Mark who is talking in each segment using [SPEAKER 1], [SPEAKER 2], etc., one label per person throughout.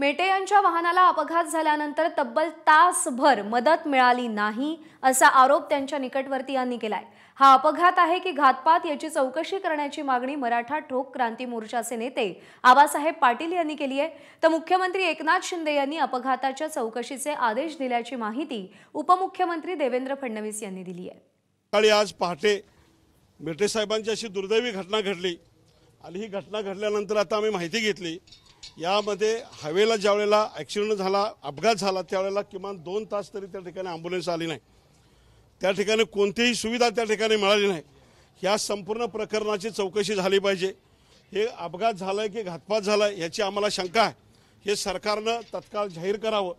[SPEAKER 1] मेटे यांच्या वाहनाला अपघात झाल्यानंतर तब्बल तासभर मदत मिळाली नाही असा आरोप त्यांच्या निकटवर्तीयांनी केलाय हा अपघात आहे की घातपात याची चौकशी करण्याची मागणी मराठा ठोक क्रांती मोर्चाचे नेते आबासाहेब पाटील यांनी केली आहे तर मुख्यमंत्री एकनाथ शिंदे यांनी अपघाताच्या चौकशीचे आदेश दिल्याची माहिती उपमुख्यमंत्री देवेंद्र फडणवीस यांनी दिली
[SPEAKER 2] आहे आज पहाटे मेटे साहेबांची अशी दुर्दैवी घटना घडली आणि ही घटना घडल्यानंतर आता आम्ही माहिती घेतली यामध्ये हवेला ज्या वेळेला ॲक्सिडेंट झाला अपघात झाला त्यावेळेला किमान दोन तास तरी त्या ठिकाणी ॲम्ब्युलन्स आली नाही त्या ठिकाणी कोणतीही सुविधा त्या ठिकाणी मिळाली नाही ह्या संपूर्ण प्रकरणाची चौकशी झाली पाहिजे हे अपघात झालं की घातपात झाला याची आम्हाला शंका आहे हे सरकारनं तत्काळ जाहीर करावं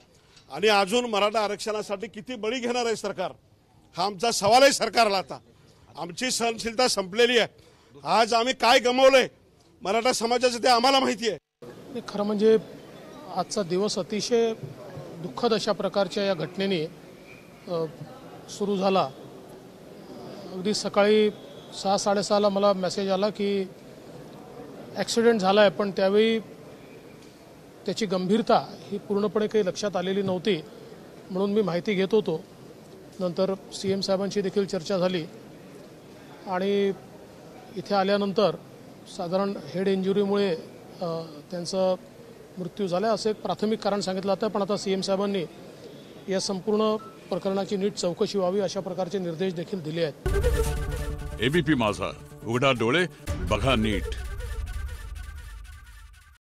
[SPEAKER 2] आणि अजून मराठा आरक्षणासाठी किती बळी घेणार आहे सरकार हा आमचा सवाल आहे सरकारला आता आमची सहनशीलता संपलेली आहे आज आम्ही काय गमावलंय मराठा समाजाचं ते आम्हाला माहिती आहे खरं म्हणजे
[SPEAKER 3] आजचा दिवस अतिशय दुःखद अशा प्रकारच्या या घटनेने सुरू झाला अगदी सकाळी सहा साडेसहाला मला मेसेज आला की ॲक्सिडेंट झाला आहे पण त्यावेळी त्याची गंभीरता ही पूर्णपणे काही लक्षात आलेली नव्हती म्हणून मी माहिती घेत होतो नंतर सी एम साहेबांशी देखील चर्चा झाली आणि इथे आल्यानंतर साधारण हेड इंजुरीमुळे त्यांचा मृत्यू झाला असं एक प्राथमिक कारण सांगितलं होतं पण आता सी एम साहेबांनी या संपूर्ण प्रकरणाची नीट चौकशी व्हावी अशा प्रकारचे निर्देश देखील दिले आहेत
[SPEAKER 4] एबीपी माझा उघडा डोळे बघा नीट